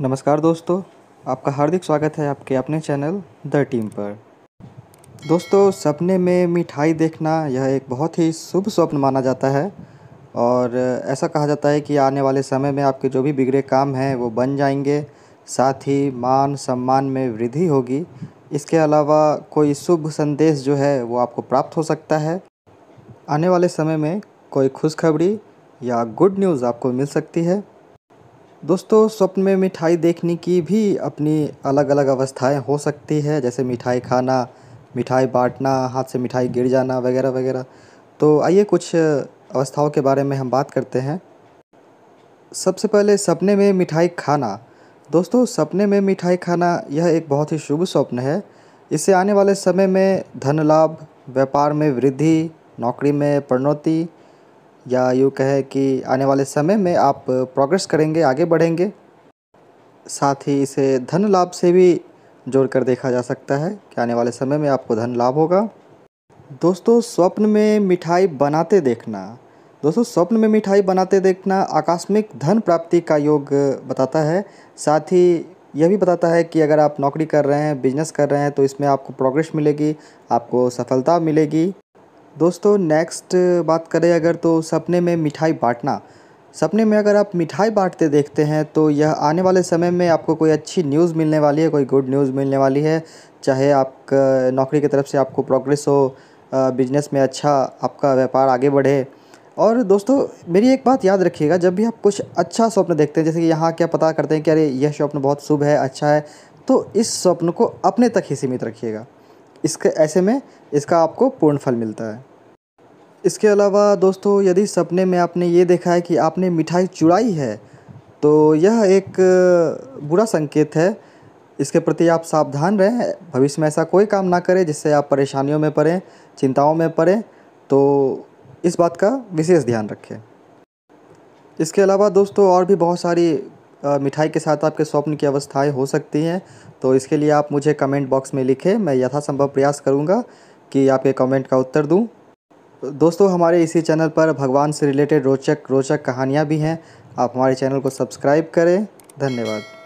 नमस्कार दोस्तों आपका हार्दिक स्वागत है आपके अपने चैनल द टीम पर दोस्तों सपने में मिठाई देखना यह एक बहुत ही शुभ स्वप्न माना जाता है और ऐसा कहा जाता है कि आने वाले समय में आपके जो भी बिगड़े काम हैं वो बन जाएंगे साथ ही मान सम्मान में वृद्धि होगी इसके अलावा कोई शुभ संदेश जो है वो आपको प्राप्त हो सकता है आने वाले समय में कोई खुशखबरी या गुड न्यूज़ आपको मिल सकती है दोस्तों स्वप्न में मिठाई देखने की भी अपनी अलग अलग अवस्थाएं हो सकती है जैसे मिठाई खाना मिठाई बाँटना हाथ से मिठाई गिर जाना वगैरह वगैरह तो आइए कुछ अवस्थाओं के बारे में हम बात करते हैं सबसे पहले सपने में मिठाई खाना दोस्तों सपने में मिठाई खाना यह एक बहुत ही शुभ स्वप्न है इससे आने वाले समय में धन लाभ व्यापार में वृद्धि नौकरी में प्रोन्नति या यूँ कहें कि आने वाले समय में आप प्रोग्रेस करेंगे आगे बढ़ेंगे साथ ही इसे धन लाभ से भी जोड़ कर देखा जा सकता है कि आने वाले समय में आपको धन लाभ होगा दोस्तों स्वप्न में मिठाई बनाते देखना दोस्तों स्वप्न में मिठाई बनाते देखना आकस्मिक धन प्राप्ति का योग बताता है साथ ही यह भी बताता है कि अगर आप नौकरी कर रहे हैं बिजनेस कर रहे हैं तो इसमें आपको प्रोग्रेस मिलेगी आपको सफलता मिलेगी दोस्तों नेक्स्ट बात करें अगर तो सपने में मिठाई बांटना सपने में अगर आप मिठाई बाँटते देखते हैं तो यह आने वाले समय में आपको कोई अच्छी न्यूज़ मिलने वाली है कोई गुड न्यूज़ मिलने वाली है चाहे आप नौकरी की तरफ से आपको प्रोग्रेस हो बिजनेस में अच्छा आपका व्यापार आगे बढ़े और दोस्तों मेरी एक बात याद रखिएगा जब भी आप कुछ अच्छा स्वप्न देखते हैं जैसे कि यहाँ क्या पता करते हैं कि अरे यह स्वप्न बहुत शुभ है अच्छा है तो इस स्वप्न को अपने तक ही सीमित रखिएगा इसके ऐसे में इसका आपको पूर्ण फल मिलता है इसके अलावा दोस्तों यदि सपने में आपने ये देखा है कि आपने मिठाई चुराई है तो यह एक बुरा संकेत है इसके प्रति आप सावधान रहें भविष्य में ऐसा कोई काम ना करें जिससे आप परेशानियों में पड़ें चिंताओं में पड़ें तो इस बात का विशेष ध्यान रखें इसके अलावा दोस्तों और भी बहुत सारी मिठाई के साथ आपके स्वप्न की अवस्थाएं हो सकती हैं तो इसके लिए आप मुझे कमेंट बॉक्स में लिखें मैं यथासंभव प्रयास करूँगा कि आपके कमेंट का उत्तर दूँ दोस्तों हमारे इसी चैनल पर भगवान से रिलेटेड रोचक रोचक कहानियाँ भी हैं आप हमारे चैनल को सब्सक्राइब करें धन्यवाद